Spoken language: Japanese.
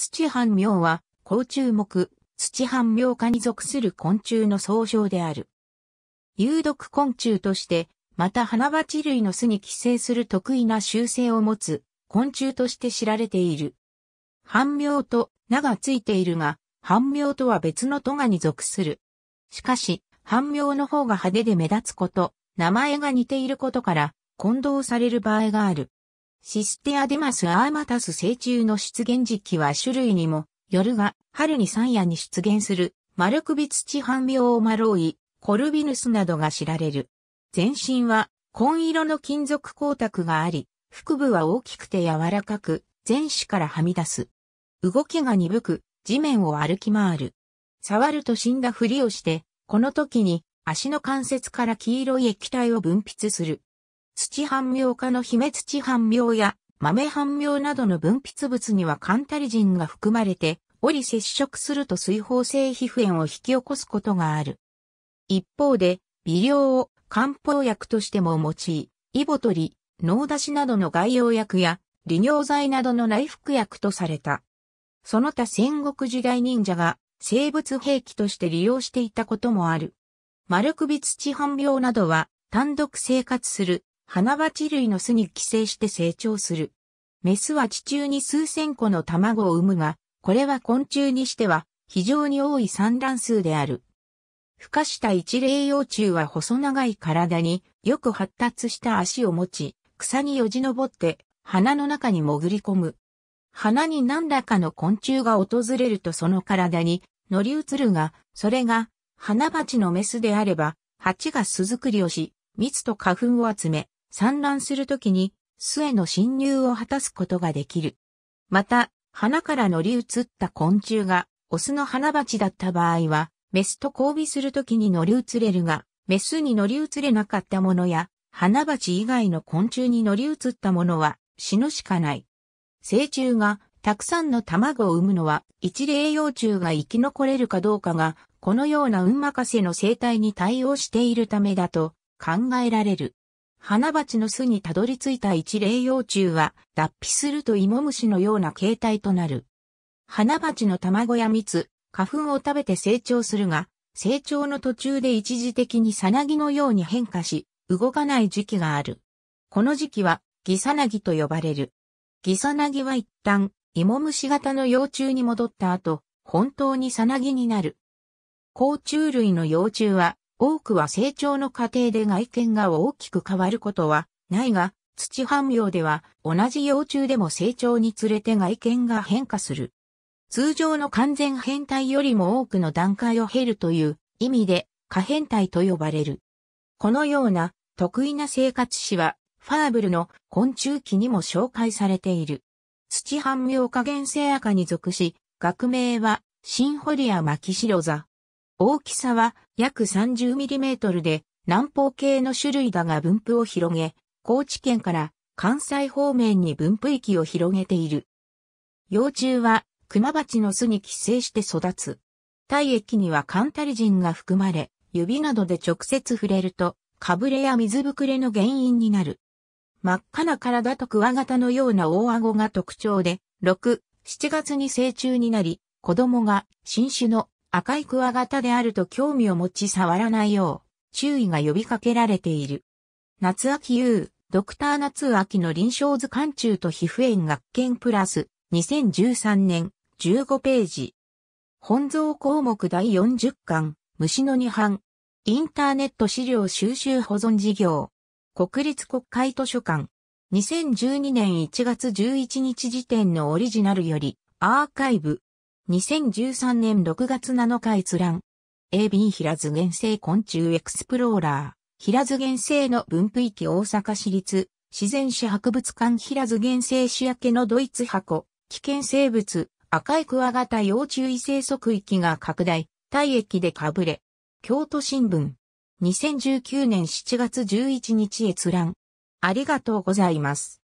土半妙は、甲虫目、土半妙科に属する昆虫の総称である。有毒昆虫として、また花鉢類の巣に寄生する得意な習性を持つ昆虫として知られている。半妙と名がついているが、半妙とは別のトガに属する。しかし、半妙の方が派手で目立つこと、名前が似ていることから混同される場合がある。システアデマスアーマタス成虫の出現時期は種類にも夜が、春に山野に出現する、マルクビツチハン病オマロイ、コルビヌスなどが知られる。全身は紺色の金属光沢があり、腹部は大きくて柔らかく、全肢からはみ出す。動きが鈍く、地面を歩き回る。触ると死んだふりをして、この時に足の関節から黄色い液体を分泌する。土半妙科の姫土半妙や豆半妙などの分泌物にはカンタリジンが含まれて、折接触すると水泡性皮膚炎を引き起こすことがある。一方で、微量を漢方薬としても用い、イボトリ、脳出しなどの外用薬や、利尿剤などの内服薬とされた。その他戦国時代忍者が生物兵器として利用していたこともある。丸首土半病などは単独生活する花鉢類の巣に寄生して成長する。メスは地中に数千個の卵を産むが、これは昆虫にしては非常に多い産卵数である。孵化した一例幼虫は細長い体によく発達した足を持ち、草によじ登って花の中に潜り込む。花に何らかの昆虫が訪れるとその体に乗り移るが、それが花鉢のメスであれば、蜂が巣作りをし、蜜と花粉を集め、産卵するときに巣への侵入を果たすことができる。また、花から乗り移った昆虫がオスの花鉢だった場合は、メスと交尾するときに乗り移れるが、メスに乗り移れなかったものや、花鉢以外の昆虫に乗り移ったものは死ぬしかない。成虫がたくさんの卵を産むのは一例幼虫が生き残れるかどうかがこのような運任せの生態に対応しているためだと考えられる。花鉢の巣にたどり着いた一例幼虫は脱皮すると芋虫のような形態となる。花鉢の卵や蜜、花粉を食べて成長するが、成長の途中で一時的にさなぎのように変化し、動かない時期がある。この時期は、ギサナギと呼ばれる。ギサナギは一旦、芋虫型の幼虫に戻った後、本当にサナギになる。甲虫類の幼虫は、多くは成長の過程で外見が大きく変わることはないが、土半用では同じ幼虫でも成長につれて外見が変化する。通常の完全変態よりも多くの段階を経るという意味で可変態と呼ばれる。このような得意な生活史はファーブルの昆虫記にも紹介されている。土半用加原性赤に属し、学名はシンホリアマキシロザ。大きさは約 30mm で南方系の種類だが分布を広げ、高知県から関西方面に分布域を広げている。幼虫は熊鉢の巣に寄生して育つ。体液にはカンタリジンが含まれ、指などで直接触れると、かぶれや水ぶくれの原因になる。真っ赤な体とクワガタのような大顎が特徴で、6、7月に成虫になり、子供が新種の赤いクワガタであると興味を持ち触らないよう、注意が呼びかけられている。夏秋優、ドクター夏秋の臨床図鑑中と皮膚炎学研プラス、2013年、15ページ。本蔵項目第40巻、虫の二版。インターネット資料収集保存事業。国立国会図書館。2012年1月11日時点のオリジナルより、アーカイブ。2013年6月7日閲覧。AB 平津原生昆虫エクスプローラー。平津原生の分布域大阪市立自然史博物館平津原生仕明けのドイツ箱。危険生物、赤いクワガタ要注意生息域が拡大。体液でかぶれ。京都新聞。2019年7月11日閲覧。ありがとうございます。